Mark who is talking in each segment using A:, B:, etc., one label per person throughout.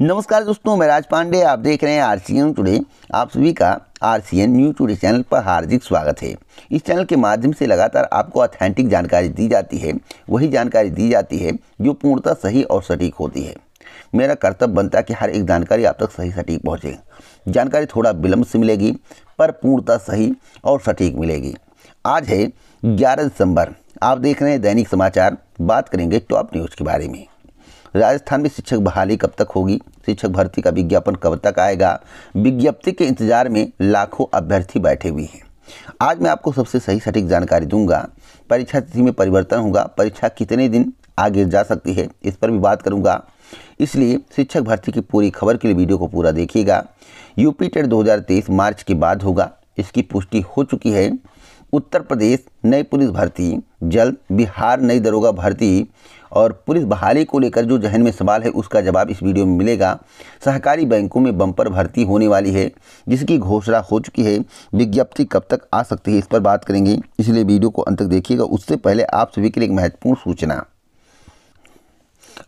A: नमस्कार दोस्तों मैं राज पांडे आप देख रहे हैं आर सी एन टुडे आप सभी का R C N news today channel पर हार्दिक स्वागत है इस चैनल के माध्यम से लगातार आपको ऑथेंटिक जानकारी दी जाती है वही जानकारी दी जाती है जो पूर्णतः सही और सटीक होती है मेरा कर्तव्य बनता है कि हर एक जानकारी आप तक सही सटीक पहुँचे जानकारी थोड़ा विलम्ब से मिलेगी पर पूर्णतः सही और सटीक मिलेगी आज है ग्यारह दिसंबर आप देख रहे हैं दैनिक समाचार बात करेंगे टॉप न्यूज़ के बारे में राजस्थान में शिक्षक बहाली कब तक होगी शिक्षक भर्ती का विज्ञापन कब तक आएगा विज्ञप्ति के इंतजार में लाखों अभ्यर्थी बैठे हुए हैं आज मैं आपको सबसे सही सटीक जानकारी दूंगा परीक्षा तिथि में परिवर्तन होगा परीक्षा कितने दिन आगे जा सकती है इस पर भी बात करूंगा इसलिए शिक्षक भर्ती की पूरी खबर के लिए वीडियो को पूरा देखिएगा यूपी टेट 2023 मार्च के बाद होगा इसकी पुष्टि हो चुकी है उत्तर प्रदेश नई पुलिस भर्ती जल्द बिहार नई दरोगा भर्ती और पुलिस बहाली को लेकर जो जहन में सवाल है उसका जवाब इस वीडियो में मिलेगा सहकारी बैंकों में बम्पर भर्ती होने वाली है जिसकी घोषणा हो चुकी है विज्ञप्ति कब तक आ सकती है इस पर बात करेंगे इसलिए वीडियो को अंत तक देखिएगा उससे पहले आप सभी के लिए एक महत्वपूर्ण सूचना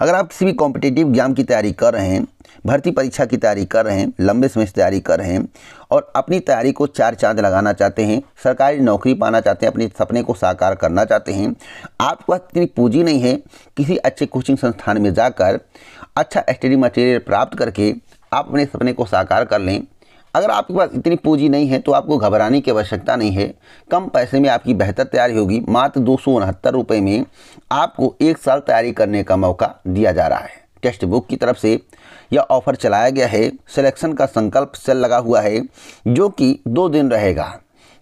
A: अगर आप किसी भी कॉम्पिटेटिव एग्जाम की तैयारी कर रहे हैं भर्ती परीक्षा की तैयारी कर रहे हैं लंबे समय से तैयारी कर रहे हैं और अपनी तैयारी को चार चांद लगाना चाहते हैं सरकारी नौकरी पाना चाहते हैं अपने सपने को साकार करना चाहते हैं आपके पास इतनी पूंजी नहीं है किसी अच्छे कोचिंग संस्थान में जाकर अच्छा स्टडी मटेरियल प्राप्त करके आप अपने सपने को साकार कर लें अगर आपके पास इतनी पूंजी नहीं है तो आपको घबराने की आवश्यकता नहीं है कम पैसे में आपकी बेहतर तैयारी होगी मात्र दो सौ उनहत्तर रुपये में आपको एक साल तैयारी करने का मौका दिया जा रहा है टेक्स्ट बुक की तरफ से यह ऑफर चलाया गया है सिलेक्शन का संकल्प सेल लगा हुआ है जो कि दो दिन रहेगा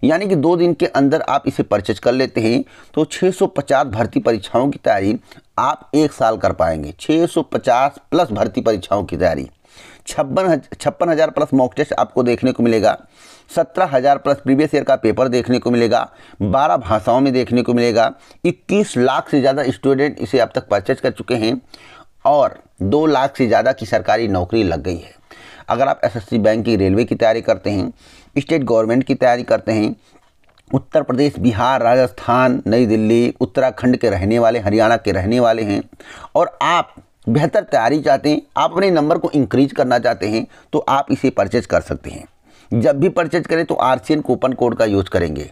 A: यानी कि दो दिन के अंदर आप इसे परचेज कर लेते हैं तो 650 भर्ती परीक्षाओं की तैयारी आप एक साल कर पाएंगे 650 प्लस भर्ती परीक्षाओं की तैयारी छप्पन छप्पन हज़ार प्लस मॉक टेस्ट आपको देखने को मिलेगा सत्रह हज़ार प्लस प्रीवियस ईयर का पेपर देखने को मिलेगा बारह भाषाओं में देखने को मिलेगा इक्कीस लाख से ज़्यादा स्टूडेंट इसे अब तक परचेज कर चुके हैं और दो लाख से ज़्यादा की सरकारी नौकरी लग गई है अगर आप एसएससी बैंक की रेलवे की तैयारी करते हैं स्टेट गवर्नमेंट की तैयारी करते हैं उत्तर प्रदेश बिहार राजस्थान नई दिल्ली उत्तराखंड के रहने वाले हरियाणा के रहने वाले हैं और आप बेहतर तैयारी चाहते हैं आप अपने नंबर को इंक्रीज करना चाहते हैं तो आप इसे परचेज कर सकते हैं जब भी परचेज करें तो आर सी कूपन कोड का यूज़ करेंगे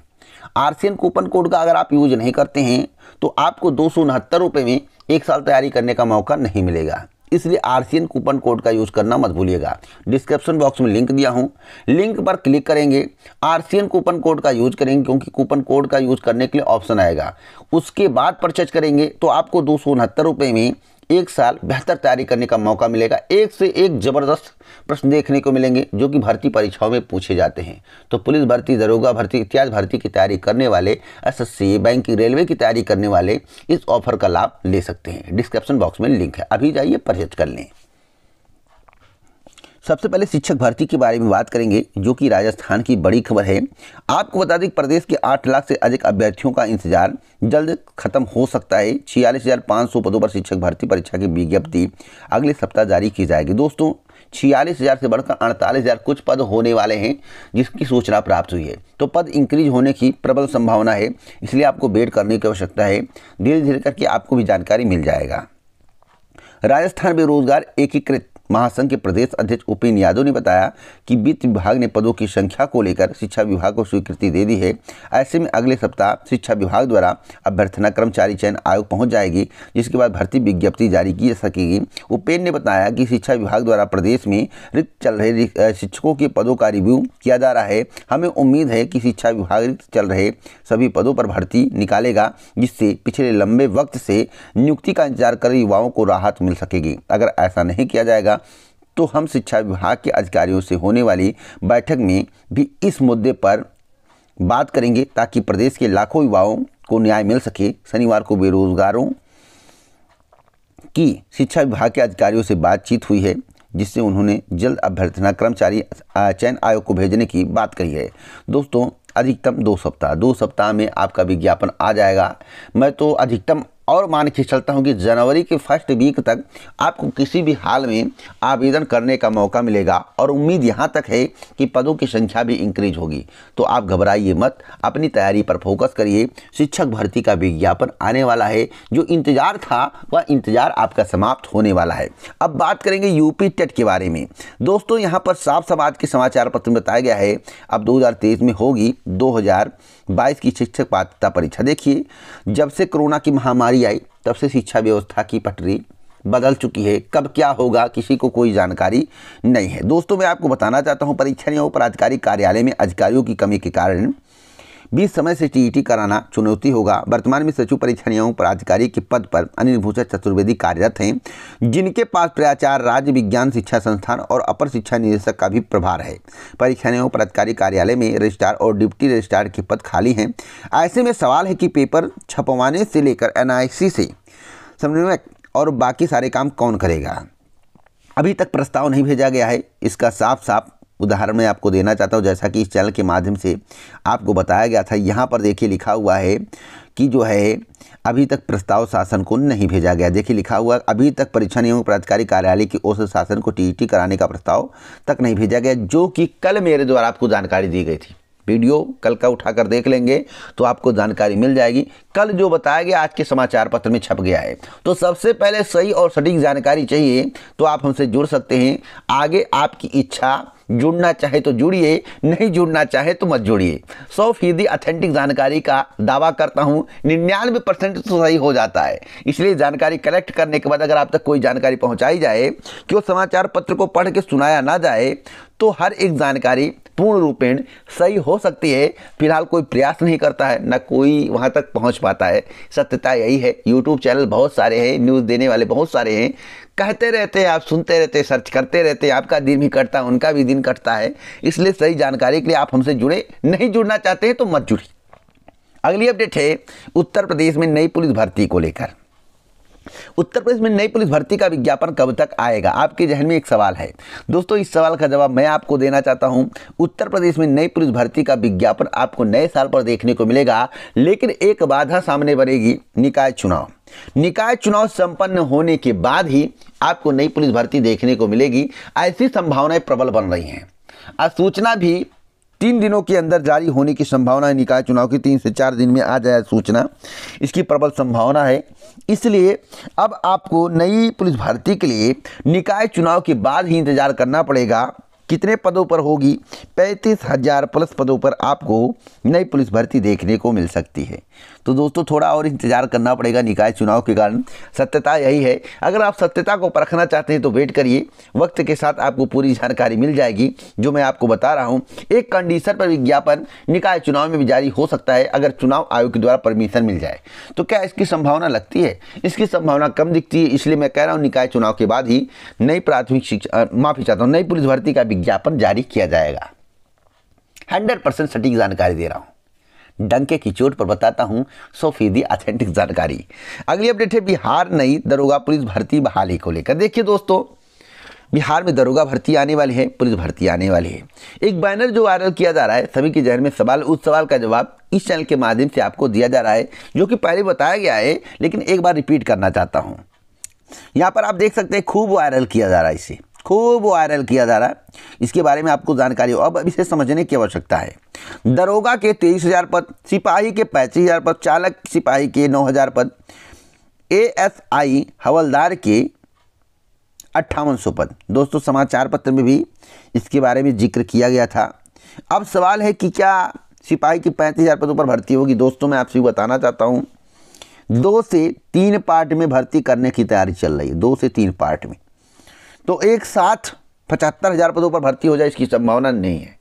A: आर कूपन कोड का अगर आप यूज नहीं करते हैं तो आपको दो सौ में एक साल तैयारी करने का मौका नहीं मिलेगा इसलिए आर कूपन कोड का यूज करना मत भूलिएगा डिस्क्रिप्शन बॉक्स में लिंक दिया हूँ लिंक पर क्लिक करेंगे आर कूपन कोड का यूज करेंगे क्योंकि कूपन कोड का यूज करने के लिए ऑप्शन आएगा उसके बाद परचेज करेंगे तो आपको दो में एक साल बेहतर तैयारी करने का मौका मिलेगा एक से एक ज़बरदस्त प्रश्न देखने को मिलेंगे जो कि भर्ती परीक्षाओं में पूछे जाते हैं तो पुलिस भर्ती दरोगा भर्ती इत्यादि भर्ती की तैयारी करने वाले एसएससी बैंक की रेलवे की तैयारी करने वाले इस ऑफर का लाभ ले सकते हैं डिस्क्रिप्शन बॉक्स में लिंक है अभी जाइए परचेज कर लें सबसे पहले शिक्षक भर्ती के बारे में बात करेंगे जो कि राजस्थान की बड़ी खबर है आपको बता दें प्रदेश के आठ लाख से अधिक अभ्यर्थियों का इंतजार जल्द खत्म हो सकता है छियालीस हज़ार पाँच सौ पदों पर शिक्षक भर्ती परीक्षा की विज्ञप्ति अगले सप्ताह जारी की जाएगी दोस्तों छियालीस हज़ार से बढ़कर अड़तालीस हज़ार कुछ पद होने वाले हैं जिसकी सूचना प्राप्त हुई है तो पद इंक्रीज होने की प्रबल संभावना है इसलिए आपको वेट करने की आवश्यकता है धीरे धीरे करके आपको भी जानकारी मिल जाएगा राजस्थान बेरोजगार एकीकृत महासंघ के प्रदेश अध्यक्ष उपेन्द्र यादव ने बताया कि वित्त विभाग ने पदों की संख्या को लेकर शिक्षा विभाग को स्वीकृति दे दी है ऐसे में अगले सप्ताह शिक्षा विभाग द्वारा अभ्यर्थना कर्मचारी चयन आयोग पहुंच जाएगी जिसके बाद भर्ती विज्ञप्ति जारी की जा सकेगी उपेन्द्र ने बताया कि शिक्षा विभाग द्वारा प्रदेश में रिक्त चल रहे शिक्षकों के पदों का रिव्यू किया जा रहा है हमें उम्मीद है कि शिक्षा विभाग रिक्त चल रहे सभी पदों पर भर्ती निकालेगा जिससे पिछले लंबे वक्त से नियुक्ति का इंतजार कर युवाओं को राहत मिल सकेगी अगर ऐसा नहीं किया जाएगा तो हम शिक्षा विभाग के अधिकारियों से होने वाली बैठक में भी इस मुद्दे पर बात करेंगे ताकि प्रदेश के लाखों युवाओं को न्याय मिल सके शनिवार को बेरोजगारों की शिक्षा विभाग के अधिकारियों से बातचीत हुई है जिससे उन्होंने जल्द अभ्यर्थना कर्मचारी चयन आयोग को भेजने की बात कही है दोस्तों अधिकतम दो सप्ताह दो सप्ताह में आपका विज्ञापन आ जाएगा मैं तो अधिकतम और मान के चलता हूँ कि जनवरी के फर्स्ट वीक तक आपको किसी भी हाल में आवेदन करने का मौका मिलेगा और उम्मीद यहाँ तक है कि पदों की संख्या भी इंक्रीज होगी तो आप घबराइए मत अपनी तैयारी पर फोकस करिए शिक्षक भर्ती का विज्ञापन आने वाला है जो इंतज़ार था वह इंतज़ार आपका समाप्त होने वाला है अब बात करेंगे यूपी टेट के बारे में दोस्तों यहाँ पर साफ समाज के समाचार पत्र में बताया गया है अब दो में होगी दो की शिक्षक पात्रता परीक्षा देखिए जब से कोरोना की महामारी पटरी आई तब से शिक्षा व्यवस्था की पटरी बदल चुकी है कब क्या होगा किसी को कोई जानकारी नहीं है दोस्तों मैं आपको बताना चाहता हूँ परीक्षा नियोग पर कार्यालय में अधिकारियों की कमी के कारण बीस समय से टीईटी कराना चुनौती होगा वर्तमान में सचिव परीक्षण एवं पदाधिकारी के पद पर अनिल भूषण चतुर्वेदी कार्यरत हैं जिनके पास प्राचार राज्य विज्ञान शिक्षा संस्थान और अपर शिक्षा निदेशक का भी प्रभार है परीक्षण एवं पदाधिकारी कार्यालय में रजिस्ट्रार और डिप्टी रजिस्ट्रार के पद खाली हैं ऐसे में सवाल है कि पेपर छपवाने से लेकर एन से समन्वयक और बाकी सारे काम कौन करेगा अभी तक प्रस्ताव नहीं भेजा गया है इसका साफ साफ उदाहरण मैं आपको देना चाहता हूँ जैसा कि इस चैनल के माध्यम से आपको बताया गया था यहाँ पर देखिए लिखा हुआ है कि जो है अभी तक प्रस्ताव शासन को नहीं भेजा गया देखिए लिखा हुआ अभी तक परीक्षा नियम प्राधिकारी कार्यालय की ओर से शासन को टी कराने का प्रस्ताव तक नहीं भेजा गया जो कि कल मेरे द्वारा आपको जानकारी दी गई थी वीडियो कल का उठाकर देख लेंगे तो आपको जानकारी मिल जाएगी कल जो बताया गया आज के समाचार पत्र में छप गया है तो सबसे पहले सही और सटीक जानकारी चाहिए तो आप हमसे जुड़ सकते हैं आगे आपकी इच्छा जुड़ना चाहे तो जुड़िए नहीं जुड़ना चाहे तो मत जुड़िए सौ फीसदी अथेंटिक जानकारी का दावा करता हूँ निन्यानवे परसेंट तो सही हो जाता है इसलिए जानकारी कलेक्ट करने के बाद अगर आप तक कोई जानकारी पहुँचाई जाए कि वो समाचार पत्र को पढ़ के सुनाया ना जाए तो हर एक जानकारी पूर्ण रूपेण सही हो सकती है फिलहाल कोई प्रयास नहीं करता है ना कोई वहाँ तक पहुँच पाता है सत्यता यही है यूट्यूब चैनल बहुत सारे हैं न्यूज़ देने वाले बहुत सारे हैं कहते रहते हैं आप सुनते रहते हैं सर्च करते रहते हैं आपका दिन भी कटता है उनका भी दिन कटता है इसलिए सही जानकारी के लिए आप हमसे जुड़े नहीं जुड़ना चाहते हैं तो मत जुड़िए अगली अपडेट है उत्तर प्रदेश में नई पुलिस भर्ती को लेकर उत्तर प्रदेश में नई पुलिस भर्ती का विज्ञापन कब तक आएगा आपके जहन में एक सवाल है दोस्तों इस सवाल का जवाब मैं आपको देना चाहता हूँ उत्तर प्रदेश में नई पुलिस भर्ती का विज्ञापन आपको नए साल पर देखने को मिलेगा लेकिन एक बाधा सामने बनेगी निकाय चुनाव निकाय चुनाव संपन्न होने के बाद ही आपको नई पुलिस भर्ती देखने को मिलेगी ऐसी संभावनाएं प्रबल बन रही हैं सूचना भी तीन दिनों के अंदर जारी होने की संभावना है निकाय चुनाव की तीन से चार दिन में आ जाए सूचना इसकी प्रबल संभावना है इसलिए अब आपको नई पुलिस भर्ती के लिए निकाय चुनाव के बाद ही इंतज़ार करना पड़ेगा कितने पदों पर होगी पैंतीस हज़ार प्लस पदों पर आपको नई पुलिस भर्ती देखने को मिल सकती है तो दोस्तों थोड़ा और इंतजार करना पड़ेगा निकाय चुनाव के कारण सत्यता यही है अगर आप सत्यता को परखना चाहते हैं तो वेट करिए वक्त के साथ आपको पूरी जानकारी मिल जाएगी जो मैं आपको बता रहा हूँ एक कंडीशन पर विज्ञापन निकाय चुनाव में भी जारी हो सकता है अगर चुनाव आयोग के द्वारा परमिशन मिल जाए तो क्या इसकी संभावना लगती है इसकी संभावना कम दिखती है इसलिए मैं कह रहा हूँ निकाय चुनाव के बाद ही नई प्राथमिक शिक्षा माफी चाहता हूँ नई पुलिस भर्ती का विज्ञापन जारी किया जाएगा हंड्रेड परसेंट सटीक जानकारी दे रहा हूँ डंके की चोट पर बताता हूं सौ फीसदी ऑथेंटिक जानकारी अगली अपडेट है बिहार नई दरोगा पुलिस भर्ती बहाली को लेकर देखिए दोस्तों बिहार में दरोगा भर्ती आने वाली है पुलिस भर्ती आने वाली है एक बैनर जो वायरल किया जा रहा है सभी के जहन में सवाल उस सवाल का जवाब इस चैनल के माध्यम से आपको दिया जा रहा है जो कि पहले बताया गया है लेकिन एक बार रिपीट करना चाहता हूँ यहाँ पर आप देख सकते हैं खूब वायरल किया जा रहा है इसे खूब वायरल किया जा रहा है इसके बारे में आपको जानकारी हो अब इसे समझने की आवश्यकता है दरोगा के तेईस हज़ार पद सिपाही के पैंतीस हज़ार पद चालक सिपाही के नौ हज़ार पद एएसआई हवलदार के अट्ठावन सौ पद दोस्तों समाचार पत्र में भी इसके बारे में जिक्र किया गया था अब सवाल है कि क्या सिपाही की पैंतीस हज़ार पदों पर भर्ती होगी दोस्तों मैं आपसे बताना चाहता हूँ दो से तीन पार्ट में भर्ती करने की तैयारी चल रही है दो से तीन पार्ट में तो एक साथ पचहत्तर हज़ार पदों पर भर्ती हो जाए इसकी संभावना नहीं है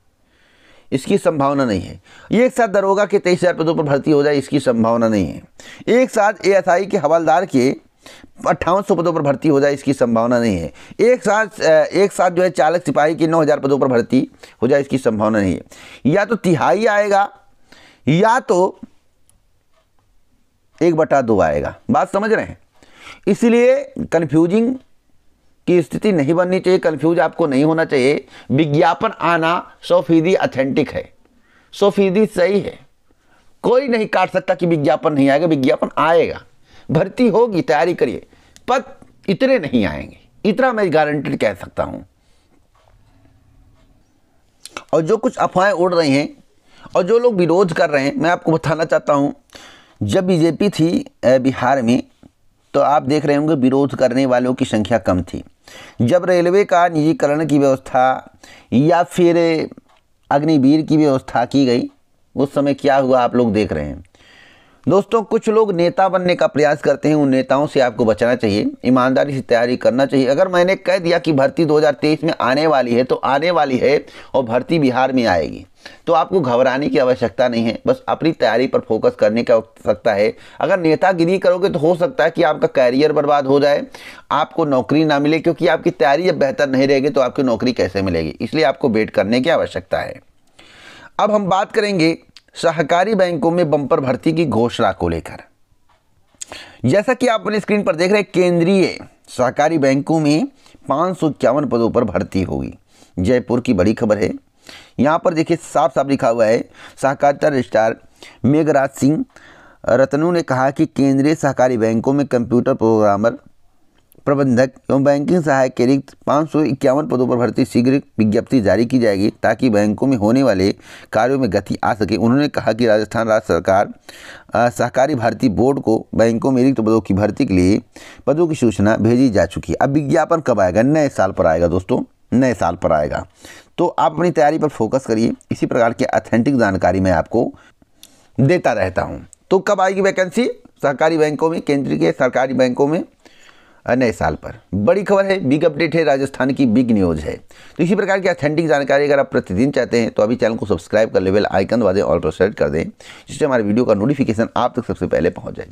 A: इसकी संभावना नहीं है एक साथ दरोगा के तेईस हज़ार पदों पर भर्ती हो जाए इसकी संभावना नहीं है एक साथ ए के हवलदार के अट्ठावन सौ पदों पर भर्ती हो जाए इसकी संभावना नहीं है एक साथ एक साथ जो है चालक सिपाही के नौ हज़ार पदों पर भर्ती हो जाए इसकी संभावना नहीं है या तो तिहाई आएगा या तो एक बटा दो आएगा बात समझ रहे हैं इसलिए कन्फ्यूजिंग की स्थिति नहीं बननी चाहिए कंफ्यूज आपको नहीं होना चाहिए विज्ञापन आना सौ फीसदी अथेंटिक है सौ फीसदी सही है कोई नहीं काट सकता कि विज्ञापन नहीं आएगा विज्ञापन आएगा भर्ती होगी तैयारी करिए पद इतने नहीं आएंगे इतना मैं गारंटेड कह सकता हूं और जो कुछ अफवाहें उड़ रही हैं और जो लोग विरोध कर रहे हैं मैं आपको बताना चाहता हूं जब बीजेपी थी बिहार में तो आप देख रहे होंगे विरोध करने वालों की संख्या कम थी जब रेलवे का निजीकरण की व्यवस्था या फिर अग्निवीर की व्यवस्था की गई उस समय क्या हुआ आप लोग देख रहे हैं दोस्तों कुछ लोग नेता बनने का प्रयास करते हैं उन नेताओं से आपको बचना चाहिए ईमानदारी से तैयारी करना चाहिए अगर मैंने कह दिया कि भर्ती 2023 में आने वाली है तो आने वाली है और भर्ती बिहार में आएगी तो आपको घबराने की आवश्यकता नहीं है बस अपनी तैयारी पर फोकस करने का सकता है अगर नेतागिरी करोगे तो हो सकता है कि आपका कैरियर बर्बाद हो जाए आपको नौकरी ना मिले क्योंकि आपकी तैयारी जब बेहतर नहीं रहेगी तो आपकी नौकरी कैसे मिलेगी इसलिए आपको वेट करने की आवश्यकता है अब हम बात करेंगे सहकारी बैंकों में बंपर भर्ती की घोषणा को लेकर जैसा कि आप अपने स्क्रीन पर देख रहे हैं केंद्रीय सहकारी बैंकों में पाँच पदों पर भर्ती होगी जयपुर की बड़ी खबर है यहाँ पर देखिए साफ साफ लिखा हुआ है सहकारिता रजिस्ट्रार मेघराज सिंह रतनू ने कहा कि केंद्रीय सहकारी बैंकों में कंप्यूटर प्रोग्रामर प्रबंधक एवं बैंकिंग सहायक के रिक्त पाँच पदों पर भर्ती शीघ्र विज्ञप्ति जारी की जाएगी ताकि बैंकों में होने वाले कार्यों में गति आ सके उन्होंने कहा कि राजस्थान राज्य सरकार सहकारी भारती बोर्ड को बैंकों में रिक्त पदों की भर्ती के लिए पदों की सूचना भेजी जा चुकी है अब विज्ञापन कब आएगा नए साल पर आएगा दोस्तों नए साल पर आएगा तो आप अपनी तैयारी पर फोकस करिए इसी प्रकार की अथेंटिक जानकारी मैं आपको देता रहता हूँ तो कब आएगी वैकेंसी सहकारी बैंकों में केंद्रीय के सरकारी बैंकों में नए साल पर बड़ी खबर है बिग अपडेट है राजस्थान की बिग न्यूज़ है तो इसी प्रकार की अथेंटिक जानकारी अगर आप प्रतिदिन चाहते हैं तो अभी चैनल को सब्सक्राइब कर ले आइकन वादे ऑल पर सेलेक्ट कर दें जिससे हमारे वीडियो का नोटिफिकेशन आप तक सबसे पहले पहुँच जाए